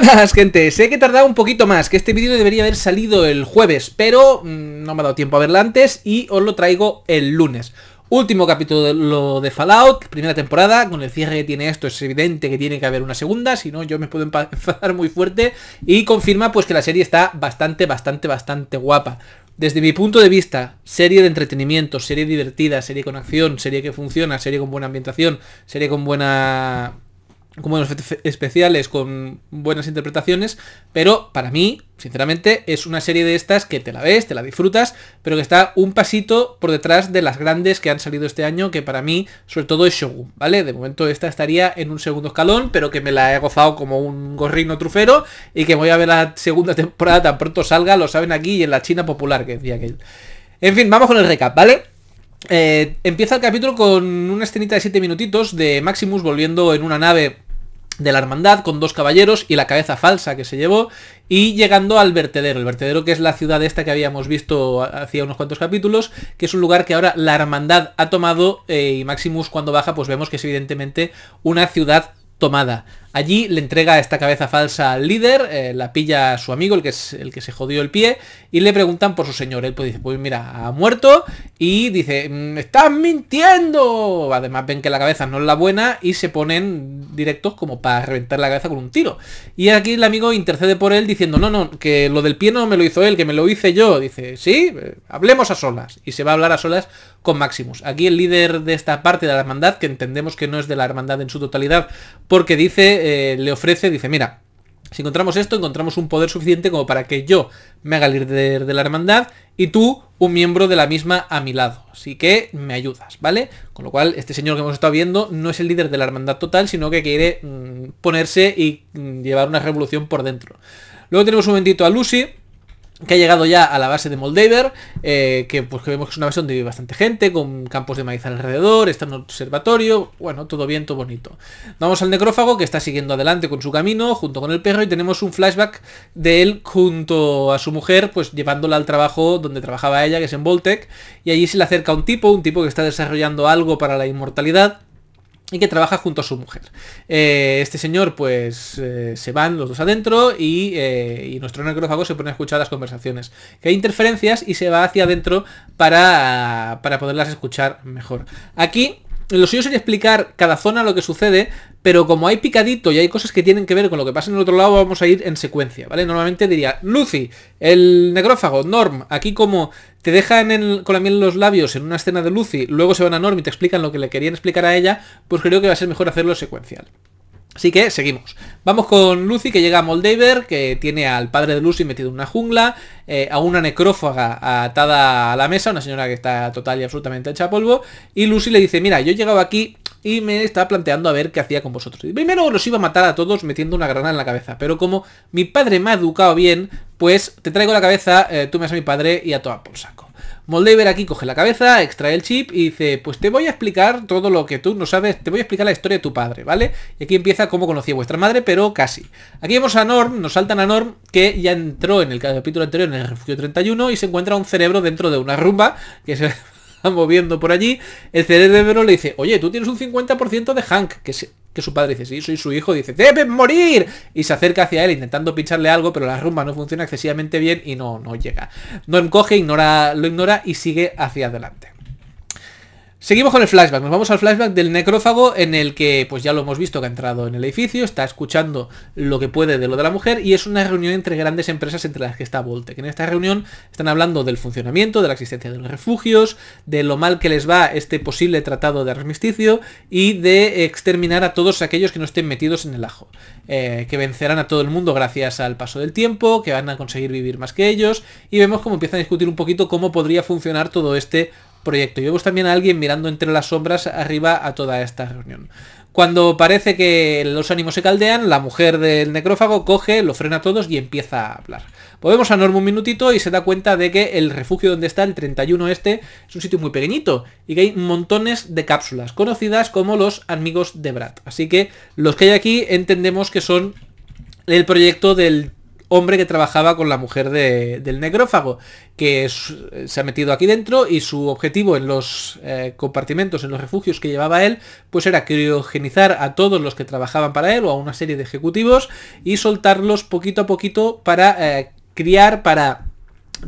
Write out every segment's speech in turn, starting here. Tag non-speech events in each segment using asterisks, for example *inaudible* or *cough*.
Buenas gente, sé que he tardado un poquito más, que este vídeo debería haber salido el jueves, pero mm, no me ha dado tiempo a verlo antes y os lo traigo el lunes. Último capítulo de lo de Fallout, primera temporada, con el cierre que tiene esto es evidente que tiene que haber una segunda, si no yo me puedo *laughs* enfadar muy fuerte y confirma pues que la serie está bastante, bastante, bastante guapa. Desde mi punto de vista, serie de entretenimiento, serie divertida, serie con acción, serie que funciona, serie con buena ambientación, serie con buena como los especiales con buenas interpretaciones, pero para mí, sinceramente, es una serie de estas que te la ves, te la disfrutas, pero que está un pasito por detrás de las grandes que han salido este año, que para mí, sobre todo, es Shogun, ¿vale? De momento esta estaría en un segundo escalón, pero que me la he gozado como un gorrino trufero y que voy a ver la segunda temporada tan pronto salga, lo saben aquí y en la China popular, que decía aquel. En fin, vamos con el recap, ¿vale? Eh, empieza el capítulo con una escenita de 7 minutitos de Maximus volviendo en una nave de la hermandad con dos caballeros y la cabeza falsa que se llevó y llegando al vertedero, el vertedero que es la ciudad esta que habíamos visto hacía unos cuantos capítulos, que es un lugar que ahora la hermandad ha tomado eh, y Maximus cuando baja pues vemos que es evidentemente una ciudad tomada. Allí le entrega esta cabeza falsa al líder, eh, la pilla a su amigo, el que, es, el que se jodió el pie, y le preguntan por su señor. Él pues dice, pues mira, ha muerto, y dice, mm, ¡estás mintiendo! Además ven que la cabeza no es la buena y se ponen directos como para reventar la cabeza con un tiro. Y aquí el amigo intercede por él diciendo, no, no, que lo del pie no me lo hizo él, que me lo hice yo. Dice, sí, eh, hablemos a solas. Y se va a hablar a solas con Maximus. Aquí el líder de esta parte de la hermandad, que entendemos que no es de la hermandad en su totalidad, porque dice eh, le ofrece, dice, mira, si encontramos esto, encontramos un poder suficiente como para que yo me haga líder de la hermandad y tú un miembro de la misma a mi lado. Así que me ayudas, ¿vale? Con lo cual, este señor que hemos estado viendo no es el líder de la hermandad total, sino que quiere mm, ponerse y mm, llevar una revolución por dentro. Luego tenemos un momentito a Lucy, que ha llegado ya a la base de Moldaver, eh, que pues que vemos que es una base donde vive bastante gente, con campos de maíz alrededor, está en un observatorio, bueno, todo bien, todo bonito. Vamos al necrófago, que está siguiendo adelante con su camino, junto con el perro, y tenemos un flashback de él junto a su mujer, pues llevándola al trabajo donde trabajaba ella, que es en Voltec, y allí se le acerca un tipo, un tipo que está desarrollando algo para la inmortalidad, y que trabaja junto a su mujer. Eh, este señor pues eh, se van los dos adentro y, eh, y, nuestro necrófago se pone a escuchar las conversaciones. Que hay interferencias y se va hacia adentro para, para poderlas escuchar mejor. Aquí lo suyo sería explicar cada zona lo que sucede, pero como hay picadito y hay cosas que tienen que ver con lo que pasa en el otro lado, vamos a ir en secuencia, ¿vale? Normalmente diría, Lucy, el necrófago, Norm, aquí como te dejan con la miel en los labios en una escena de Lucy, luego se van a Norm y te explican lo que le querían explicar a ella, pues creo que va a ser mejor hacerlo secuencial. Así que seguimos. Vamos con Lucy que llega a Moldaver, que tiene al padre de Lucy metido en una jungla, eh, a una necrófaga atada a la mesa, una señora que está total y absolutamente hecha polvo, y Lucy le dice, mira, yo he llegado aquí y me está planteando a ver qué hacía con vosotros. primero los iba a matar a todos metiendo una granada en la cabeza, pero como mi padre me ha educado bien, pues te traigo la cabeza, eh, tú me vas a mi padre y a toda por saco. Moldaver aquí coge la cabeza, extrae el chip y dice, pues te voy a explicar todo lo que tú no sabes, te voy a explicar la historia de tu padre, ¿vale? Y aquí empieza cómo conocí a vuestra madre, pero casi. Aquí vemos a Norm, nos saltan a Norm, que ya entró en el capítulo anterior en el refugio 31 y se encuentra un cerebro dentro de una rumba, que se *laughs* moviendo por allí, el cerebro le dice, oye, tú tienes un 50% de Hank, que se que su padre dice, sí, soy su hijo, dice, ¡deben morir! Y se acerca hacia él intentando pincharle algo, pero la rumba no funciona excesivamente bien y no, no llega. No encoge, ignora, lo ignora y sigue hacia adelante. Seguimos con el flashback, nos vamos al flashback del necrófago en el que, pues ya lo hemos visto que ha entrado en el edificio, está escuchando lo que puede de lo de la mujer y es una reunión entre grandes empresas entre las que está Que En esta reunión están hablando del funcionamiento, de la existencia de los refugios, de lo mal que les va este posible tratado de armisticio y de exterminar a todos aquellos que no estén metidos en el ajo, eh, que vencerán a todo el mundo gracias al paso del tiempo, que van a conseguir vivir más que ellos y vemos cómo empiezan a discutir un poquito cómo podría funcionar todo este proyecto. Y vemos también a alguien mirando entre las sombras arriba a toda esta reunión. Cuando parece que los ánimos se caldean, la mujer del necrófago coge, lo frena a todos y empieza a hablar. Volvemos a Norm un minutito y se da cuenta de que el refugio donde está el 31 este es un sitio muy pequeñito y que hay montones de cápsulas conocidas como los amigos de Brad. Así que los que hay aquí entendemos que son el proyecto del hombre que trabajaba con la mujer del necrófago, que eh, se ha metido aquí dentro y su objetivo en los eh, compartimentos, en los refugios que llevaba él, pues era criogenizar a todos los que trabajaban para él o a una serie de ejecutivos y soltarlos poquito a poquito para eh, criar, para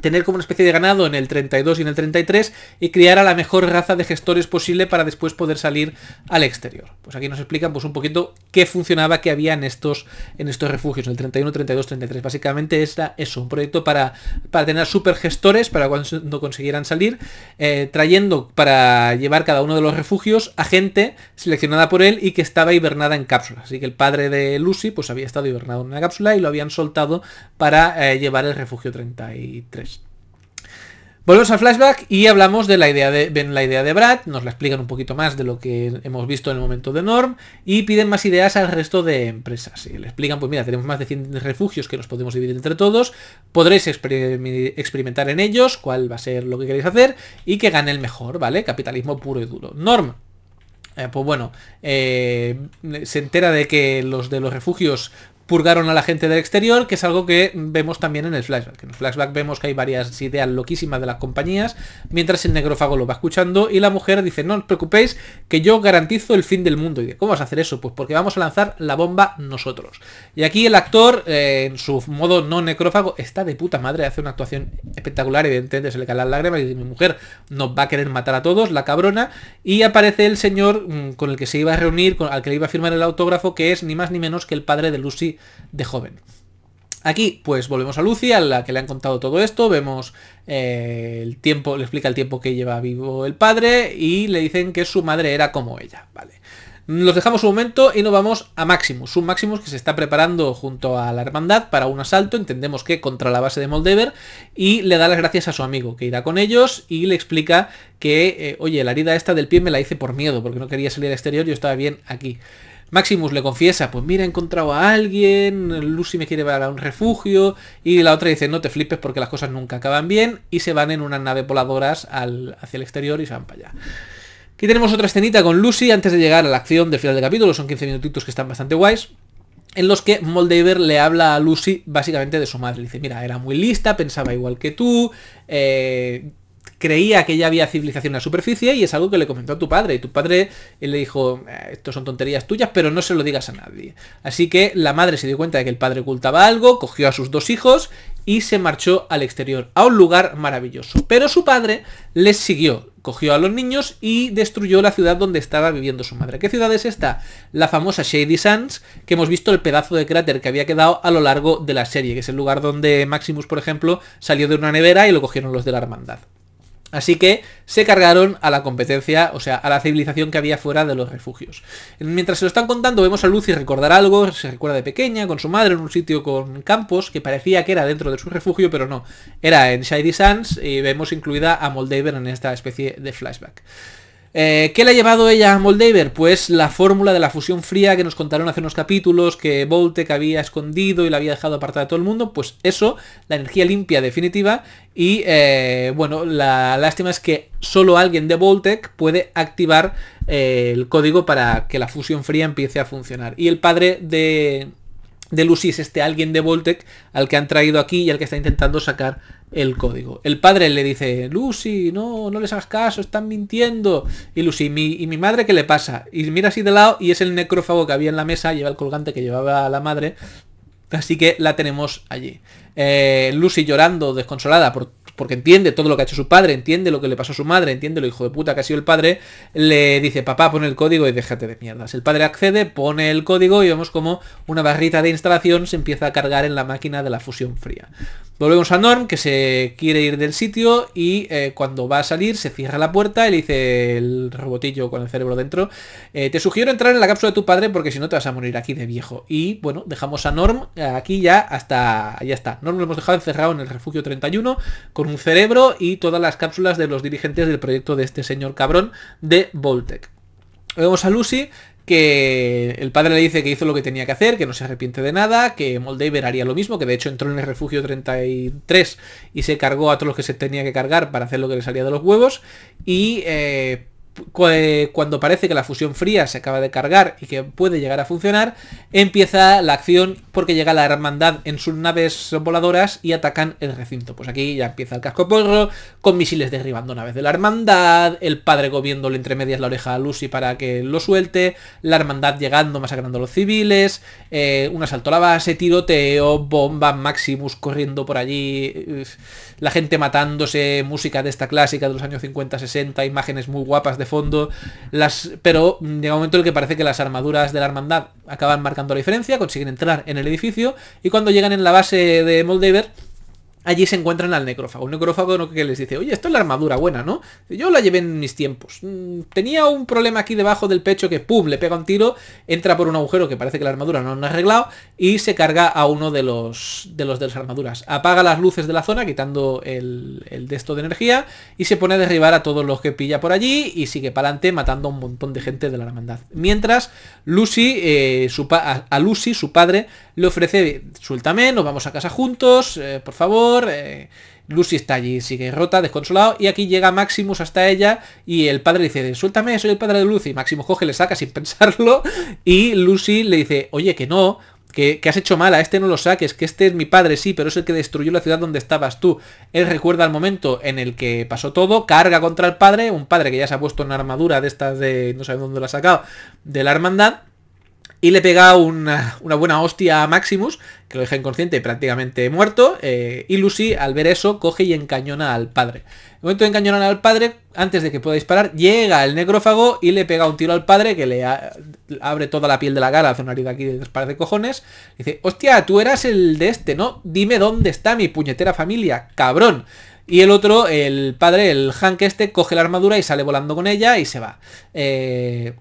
tener como una especie de ganado en el 32 y en el 33 y criar a la mejor raza de gestores posible para después poder salir al exterior. Pues aquí nos explican pues, un poquito qué funcionaba, que había en estos, en estos refugios, en el 31, 32, 33. Básicamente era eso, un proyecto para, para tener super gestores para cuando consiguieran salir, eh, trayendo para llevar cada uno de los refugios a gente seleccionada por él y que estaba hibernada en cápsula Así que el padre de Lucy pues había estado hibernado en una cápsula y lo habían soltado para eh, llevar el refugio 33. Volvemos al flashback y hablamos de la idea de, ven la idea de Brad, nos la explican un poquito más de lo que hemos visto en el momento de Norm y piden más ideas al resto de empresas. Y le explican, pues mira, tenemos más de 100 refugios que los podemos dividir entre todos, podréis experimentar en ellos cuál va a ser lo que queréis hacer y que gane el mejor, ¿vale? Capitalismo puro y duro. Norm eh, pues bueno, eh, se entera de que los de los refugios purgaron a la gente del exterior, que es algo que vemos también en el flashback. En el flashback vemos que hay varias ideas loquísimas de las compañías, mientras el necrófago lo va escuchando y la mujer dice, no os preocupéis, que yo garantizo el fin del mundo. Y de, ¿cómo vas a hacer eso? Pues porque vamos a lanzar la bomba nosotros. Y aquí el actor, eh, en su modo no necrófago, está de puta madre, hace una actuación espectacular, evidentemente se le caen las lágrimas y dice, mi mujer nos va a querer matar a todos, la cabrona, y aparece el señor mm, con el que se iba a reunir, con, al que le iba a firmar el autógrafo, que es ni más ni menos que el padre de Lucy de joven. Aquí, pues volvemos a Lucy, a la que le han contado todo esto, vemos eh, el tiempo, le explica el tiempo que lleva vivo el padre y le dicen que su madre era como ella, ¿vale? Los dejamos un momento y nos vamos a Maximus, un Maximus que se está preparando junto a la hermandad para un asalto, entendemos que contra la base de Moldever, y le da las gracias a su amigo, que irá con ellos y le explica que, eh, oye, la herida esta del pie me la hice por miedo, porque no quería salir al exterior, yo estaba bien aquí. Maximus le confiesa, pues mira, he encontrado a alguien, Lucy me quiere llevar a un refugio, y la otra dice, no te flipes porque las cosas nunca acaban bien, y se van en unas nave poladoras al, hacia el exterior y se van para allá. Aquí tenemos otra escenita con Lucy antes de llegar a la acción del final del capítulo, son 15 minutitos que están bastante guays en los que Moldaver le habla a Lucy básicamente de su madre. Le dice, mira, era muy lista, pensaba igual que tú, eh, creía que ya había civilización en la superficie y es algo que le comentó a tu padre. Y tu padre le dijo, eh, esto son tonterías tuyas, pero no se lo digas a nadie. Así que la madre se dio cuenta de que el padre ocultaba algo, cogió a sus dos hijos y se marchó al exterior, a un lugar maravilloso. Pero su padre les siguió, cogió a los niños y destruyó la ciudad donde estaba viviendo su madre. ¿Qué ciudad es esta? La famosa Shady Sands, que hemos visto el pedazo de cráter que había quedado a lo largo de la serie, que es el lugar donde Maximus, por ejemplo, salió de una nevera y lo cogieron los de la hermandad. Así que se cargaron a la competencia, o sea, a la civilización que había fuera de los refugios. Mientras se lo están contando, vemos a Lucy recordar algo, se recuerda de pequeña, con su madre en un sitio con campos, que parecía que era dentro de su refugio, pero no. Era en Shady Sands y vemos incluida a Moldaver en esta especie de flashback. Eh, ¿Qué le ha llevado ella a Moldaver? Pues la fórmula de la fusión fría que nos contaron hace unos capítulos, que Voltec había escondido y la había dejado apartada de todo el mundo, pues eso, la energía limpia definitiva, y eh, bueno, la lástima es que solo alguien de Voltec puede activar eh, el código para que la fusión fría empiece a funcionar. Y el padre de, de Lucy es este alguien de Voltec al que han traído aquí y al que está intentando sacar el código. El padre le dice, Lucy, no, no les hagas caso, están mintiendo. Y Lucy, ¿y mi madre qué le pasa? Y mira así de lado y es el necrófago que había en la mesa, lleva el colgante que llevaba la madre. Así que la tenemos allí. Eh, Lucy llorando, desconsolada, porque entiende todo lo que ha hecho su padre, entiende lo que le pasó a su madre, entiende lo hijo de puta que ha sido el padre, le dice, papá, pon el código y déjate de mierdas. El padre accede, pone el código y vemos como una barrita de instalación se empieza a cargar en la máquina de la fusión fría. Volvemos a Norm, que se quiere ir del sitio y eh, cuando va a salir se cierra la puerta y le dice el robotillo con el cerebro dentro, eh, te sugiero entrar en la cápsula de tu padre porque si no te vas a morir aquí de viejo. Y bueno, dejamos a Norm eh, aquí ya hasta... ya está. Norm lo hemos dejado encerrado en el refugio 31 con un cerebro y todas las cápsulas de los dirigentes del proyecto de este señor cabrón de Voltec. Volvemos a Lucy que el padre le dice que hizo lo que tenía que hacer, que no se arrepiente de nada, que Moldaver haría lo mismo, que de hecho entró en el refugio 33 y se cargó a todos los que se tenía que cargar para hacer lo que le salía de los huevos, y eh, eh, cuando parece que la fusión fría se acaba de cargar y que puede llegar a funcionar, empieza la acción porque llega la hermandad en sus naves voladoras y atacan el recinto. Pues aquí ya empieza el casco porro, con misiles derribando naves de la hermandad, el padre gobiéndole entre medias la oreja a Lucy para que lo suelte, la hermandad llegando, masacrando a los civiles, eh, un asalto a la base, tiroteo, bomba, Maximus corriendo por allí, eh, la gente matándose, música de esta clásica de los años 50-60, imágenes muy guapas de de fondo, las, pero llega un momento en el que parece que las armaduras de la hermandad acaban marcando la diferencia, consiguen entrar en el edificio y cuando llegan en la base de Moldaver Allí se encuentran al necrófago. Un necrófago que les dice, oye, esto es la armadura buena, ¿no? Yo la llevé en mis tiempos. Mm, tenía un problema aquí debajo del pecho que, pum, le pega un tiro, entra por un agujero que parece que la armadura no han arreglado y se carga a uno de los, de los de las armaduras. Apaga las luces de la zona, quitando el, desto de de energía, y se pone a derribar a todos los que pilla por allí y sigue para adelante matando a un montón de gente de la hermandad. Mientras, Lucy, eh, su a Lucy, su padre, le ofrece, suéltame, nos vamos a casa juntos, eh, por favor. Eh, Lucy está allí, sigue rota, desconsolado, y aquí llega Maximus hasta ella y el padre dice, suéltame, soy el padre de Lucy. Maximus coge, le saca sin pensarlo, *laughs* y Lucy le dice, oye, que no, que, has hecho mal, a este no lo saques, que este es mi padre, sí, pero es el que destruyó la ciudad donde estabas tú. Él recuerda el momento en el que pasó todo, carga contra el padre, un padre que ya se ha puesto una armadura de estas de, no sé dónde la ha sacado, de la hermandad, y le pega una, buena hostia a Maximus, que lo deja inconsciente y prácticamente muerto, eh, y Lucy al ver eso coge y encañona al padre. En el momento de encañonar al padre, antes de que pueda disparar, llega el necrófago y le pega un tiro al padre que le abre toda la piel de la cara, hace una herida aquí de pares de cojones, dice, hostia, tú eras el de este, ¿no? Dime dónde está mi puñetera familia, cabrón. Y el otro, el padre, el Hank este, coge la armadura y sale volando con ella y se va. Eh,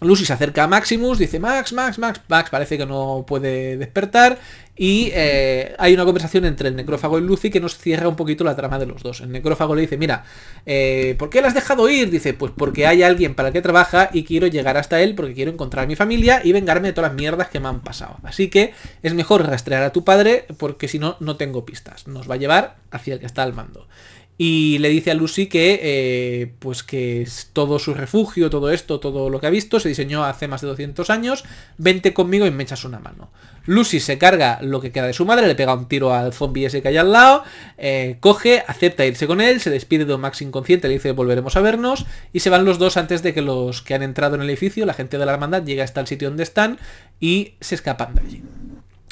Lucy se acerca a Maximus, dice Max, Max, Max, Max parece que no puede despertar y eh, hay una conversación entre el necrófago y Lucy que nos cierra un poquito la trama de los dos. El necrófago le dice, mira, eh, ¿por qué la has dejado ir? Dice, pues porque hay alguien para el que trabaja y quiero llegar hasta él porque quiero encontrar a mi familia y vengarme de todas las mierdas que me han pasado. Así que es mejor rastrear a tu padre porque si no, no tengo pistas. Nos va a llevar hacia el que está al mando y le dice a Lucy que eh, pues que es todo su refugio, todo esto, todo lo que ha visto se diseñó hace más de 200 años, vente conmigo y me echas una mano. Lucy se carga lo que queda de su madre, le pega un tiro al zombie ese que hay al lado, eh, coge, acepta irse con él, se despide de Max inconsciente, le dice volveremos a vernos y se van los dos antes de que los que han entrado en el edificio, la gente de la hermandad, llegue hasta el sitio donde están y se escapan de allí.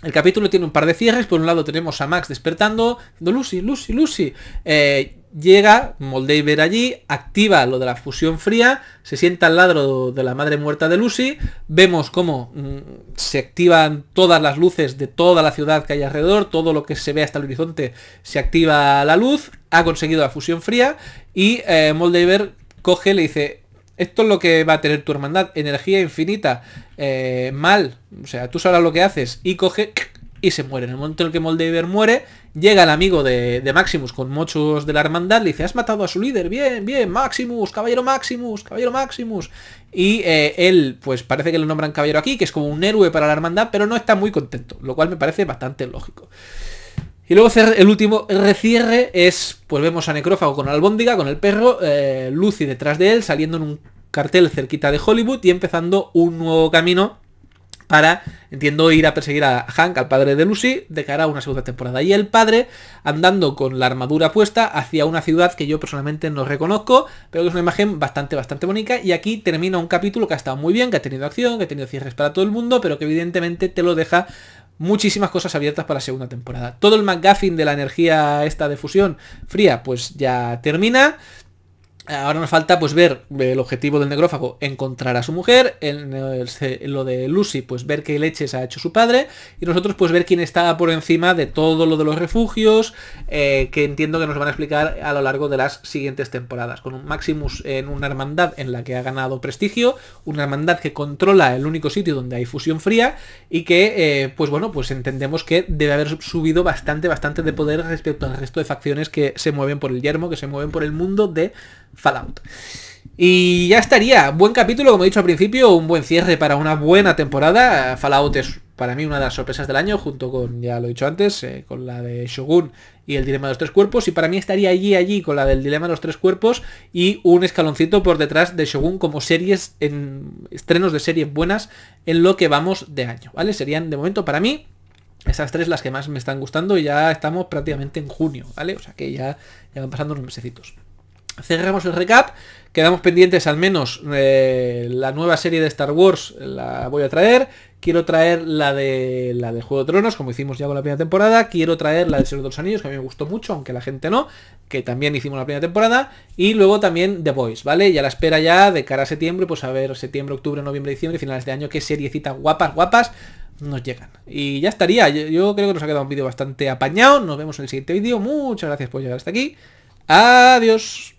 El capítulo tiene un par de cierres. Por un lado tenemos a Max despertando, diciendo Lucy, Lucy, Lucy. Eh, llega Moldaver allí, activa lo de la fusión fría, se sienta al ladro de la madre muerta de Lucy, vemos cómo mm, se activan todas las luces de toda la ciudad que hay alrededor, todo lo que se ve hasta el horizonte se activa la luz, ha conseguido la fusión fría y eh, Moldaver coge, le dice, esto es lo que va a tener tu hermandad. Energía infinita. Eh, mal. O sea, tú sabes lo que haces. Y coge y se muere. En el momento en el que Moldaver muere, llega el amigo de, Maximus con mochos de la hermandad, le dice, has matado a su líder, bien, bien, Maximus, caballero Maximus, caballero Maximus. Y eh, él, pues parece que lo nombran caballero aquí, que es como un héroe para la hermandad, pero no está muy contento, lo cual me parece bastante lógico. Y luego el último recierre es, pues vemos a Necrófago con Albóndiga, con el perro, eh, Lucy detrás de él, saliendo en un cartel cerquita de Hollywood y empezando un nuevo camino para, entiendo, ir a perseguir a Hank, al padre de Lucy, de cara a una segunda temporada. Y el padre, andando con la armadura puesta hacia una ciudad que yo personalmente no reconozco, pero que es una imagen bastante, bastante bonita. Y aquí termina un capítulo que ha estado muy bien, que ha tenido acción, que ha tenido cierres para todo el mundo, pero que evidentemente te lo deja muchísimas cosas abiertas para la segunda temporada. Todo el McGuffin de la energía esta de fusión fría, pues ya termina. Ahora nos falta pues ver el objetivo del necrófago, encontrar a su mujer, en, lo de Lucy, pues ver qué leches ha hecho su padre, y nosotros pues ver quién está por encima de todo lo de los refugios, eh, que entiendo que nos van a explicar a lo largo de las siguientes temporadas, con un Maximus en una hermandad en la que ha ganado prestigio, una hermandad que controla el único sitio donde hay fusión fría, y que eh, pues bueno, pues entendemos que debe haber subido bastante, bastante de poder respecto al resto de facciones que se mueven por el yermo, que se mueven por el mundo de Fallout. Y ya estaría. Buen capítulo, como he dicho al principio, un buen cierre para una buena temporada. Fallout es para mí una de las sorpresas del año, junto con, ya lo he dicho antes, eh, con la de Shogun y el Dilema de los Tres Cuerpos. Y para mí estaría allí, allí, con la del Dilema de los Tres Cuerpos y un escaloncito por detrás de Shogun como series, en estrenos de series buenas en lo que vamos de año. ¿Vale? Serían de momento para mí esas tres las que más me están gustando y ya estamos prácticamente en junio, ¿vale? O sea que ya, ya van pasando unos mesecitos. Cerramos el recap. Quedamos pendientes al menos eh, la nueva serie de Star Wars eh, la voy a traer. Quiero traer la de la de Juego de Tronos, como hicimos ya con la primera temporada. Quiero traer la de Señor de los Anillos, que a mí me gustó mucho, aunque la gente no, que también hicimos la primera temporada. Y luego también The Boys, ¿vale? Ya la espera ya de cara a septiembre, pues a ver, septiembre, octubre, noviembre, diciembre, finales de año, qué seriecitas guapas, guapas nos llegan. Y ya estaría. yo creo que nos ha quedado un vídeo bastante apañado. Nos vemos en el siguiente vídeo. Muchas gracias por llegar hasta aquí. Adiós.